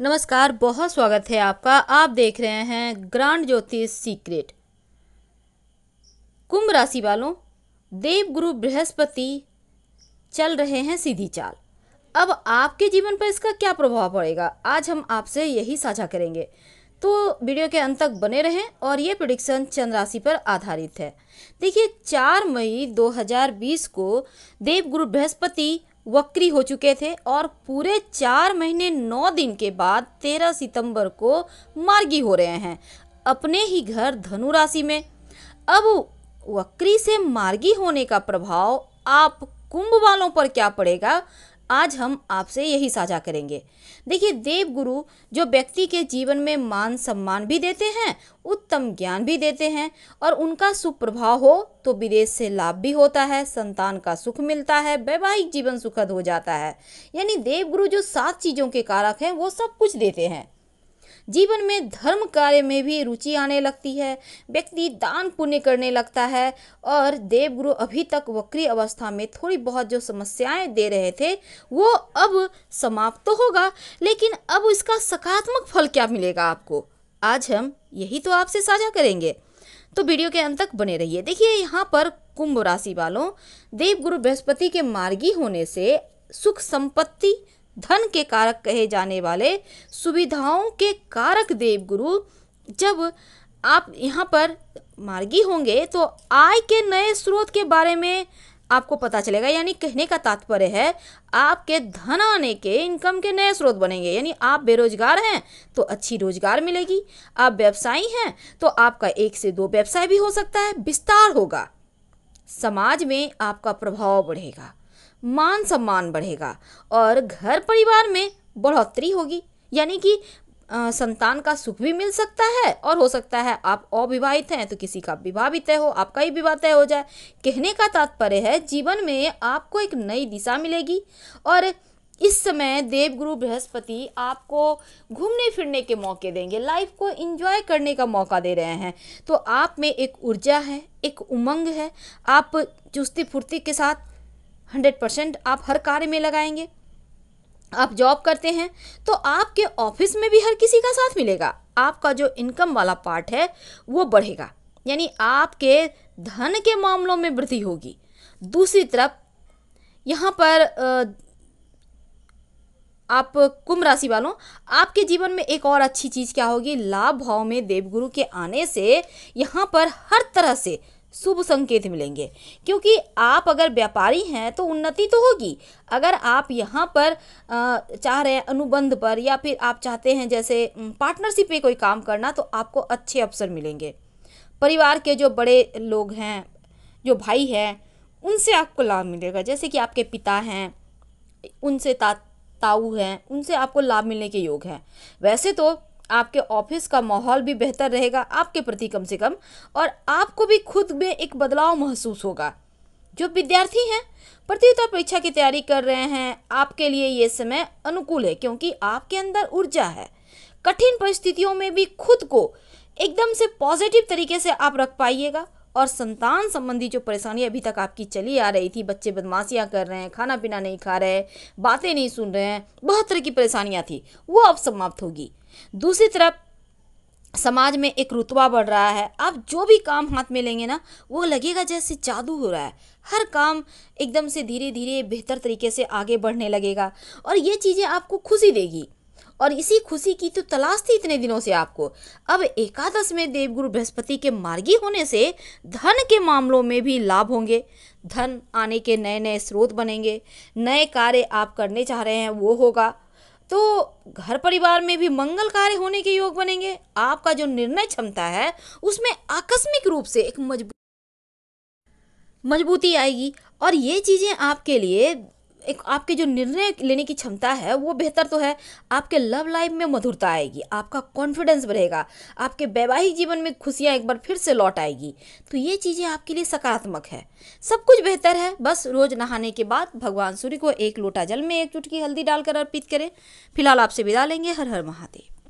नमस्कार बहुत स्वागत है आपका आप देख रहे हैं ग्रांड ज्योतिष सीक्रेट कुंभ राशि वालों देवगुरु बृहस्पति चल रहे हैं सीधी चाल अब आपके जीवन पर इसका क्या प्रभाव पड़ेगा आज हम आपसे यही साझा करेंगे तो वीडियो के अंत तक बने रहें और ये प्रोडिक्शन चंद्र राशि पर आधारित है देखिए 4 मई 2020 को देव गुरु बृहस्पति वक्री हो चुके थे और पूरे चार महीने नौ दिन के बाद तेरह सितंबर को मार्गी हो रहे हैं अपने ही घर धनु राशि में अब वक्री से मार्गी होने का प्रभाव आप कुंभ वालों पर क्या पड़ेगा आज हम आपसे यही साझा करेंगे देखिए देवगुरु जो व्यक्ति के जीवन में मान सम्मान भी देते हैं उत्तम ज्ञान भी देते हैं और उनका सुप्रभाव हो तो विदेश से लाभ भी होता है संतान का सुख मिलता है वैवाहिक जीवन सुखद हो जाता है यानी देवगुरु जो सात चीज़ों के कारक हैं वो सब कुछ देते हैं जीवन में धर्म कार्य में भी रुचि आने लगती है व्यक्ति दान पुण्य करने लगता है और देवगुरु अभी तक वक्री अवस्था में थोड़ी बहुत जो समस्याएं दे रहे थे वो अब समाप्त तो होगा लेकिन अब इसका सकारात्मक फल क्या मिलेगा आपको आज हम यही तो आपसे साझा करेंगे तो वीडियो के अंत तक बने रहिए देखिए यहाँ पर कुंभ राशि वालों देवगुरु बृहस्पति के मार्गी होने से सुख संपत्ति धन के कारक कहे जाने वाले सुविधाओं के कारक देवगुरु जब आप यहाँ पर मार्गी होंगे तो आय के नए स्रोत के बारे में आपको पता चलेगा यानी कहने का तात्पर्य है आपके धन आने के इनकम के नए स्रोत बनेंगे यानी आप बेरोजगार हैं तो अच्छी रोजगार मिलेगी आप व्यवसायी हैं तो आपका एक से दो व्यवसाय भी हो सकता है विस्तार होगा समाज में आपका प्रभाव बढ़ेगा मान सम्मान बढ़ेगा और घर परिवार में बढ़ोतरी होगी यानी कि संतान का सुख भी मिल सकता है और हो सकता है आप अविवाहित हैं तो किसी का विवाह भी तय हो आपका ही विवाह तय हो जाए कहने का तात्पर्य है जीवन में आपको एक नई दिशा मिलेगी और इस समय देवगुरु बृहस्पति आपको घूमने फिरने के मौके देंगे लाइफ को एंजॉय करने का मौका दे रहे हैं तो आप में एक ऊर्जा है एक उमंग है आप चुस्ती फुर्ती के साथ हंड्रेड परसेंट आप हर कार्य में लगाएंगे आप जॉब करते हैं तो आपके ऑफिस में भी हर किसी का साथ मिलेगा आपका जो इनकम वाला पार्ट है वो बढ़ेगा यानी आपके धन के मामलों में वृद्धि होगी दूसरी तरफ यहाँ पर आप कुंभ राशि वालों आपके जीवन में एक और अच्छी चीज़ क्या होगी लाभ भाव में देवगुरु के आने से यहाँ पर हर तरह से शुभ संकेत मिलेंगे क्योंकि आप अगर व्यापारी हैं तो उन्नति तो होगी अगर आप यहाँ पर चाह रहे हैं अनुबंध पर या फिर आप चाहते हैं जैसे पार्टनरशिप में कोई काम करना तो आपको अच्छे अवसर मिलेंगे परिवार के जो बड़े लोग हैं जो भाई हैं उनसे आपको लाभ मिलेगा जैसे कि आपके पिता हैं उनसे ता ताऊ हैं उनसे आपको लाभ मिलने के योग हैं वैसे तो आपके ऑफिस का माहौल भी बेहतर रहेगा आपके प्रति कम से कम और आपको भी खुद में एक बदलाव महसूस होगा जो विद्यार्थी हैं प्रतियोगिता परीक्षा की तैयारी कर रहे हैं आपके लिए ये समय अनुकूल है क्योंकि आपके अंदर ऊर्जा है कठिन परिस्थितियों में भी खुद को एकदम से पॉजिटिव तरीके से आप रख पाइएगा और संतान संबंधी जो परेशानी अभी तक आपकी चली आ रही थी बच्चे बदमाशियाँ कर रहे हैं खाना पीना नहीं खा रहे बातें नहीं सुन रहे हैं बहुत तरह की परेशानियाँ थी वो अब समाप्त होगी दूसरी तरफ समाज में एक रुतबा बढ़ रहा है आप जो भी काम हाथ में लेंगे ना वो लगेगा जैसे जादू हो रहा है हर काम एकदम से धीरे धीरे बेहतर तरीके से आगे बढ़ने लगेगा और ये चीज़ें आपको खुशी देगी और इसी खुशी की तो तलाश थी इतने दिनों से आपको अब एकादश में देवगुरु बृहस्पति के मार्गी होने से धन के मामलों में भी लाभ होंगे धन आने के नए नए स्रोत बनेंगे नए कार्य आप करने चाह रहे हैं वो होगा तो घर परिवार में भी मंगल कार्य होने के योग बनेंगे आपका जो निर्णय क्षमता है उसमें आकस्मिक रूप से एक मजबूत मजबूती आएगी और ये चीज़ें आपके लिए एक आपके जो निर्णय लेने की क्षमता है वो बेहतर तो है आपके लव लाइफ में मधुरता आएगी आपका कॉन्फिडेंस बढ़ेगा आपके वैवाहिक जीवन में खुशियाँ एक बार फिर से लौट आएगी तो ये चीज़ें आपके लिए सकारात्मक है सब कुछ बेहतर है बस रोज़ नहाने के बाद भगवान सूर्य को एक लोटा जल में एक चुटकी हल्दी डालकर अर्पित करें फिलहाल आपसे विदा लेंगे हर हर महादेव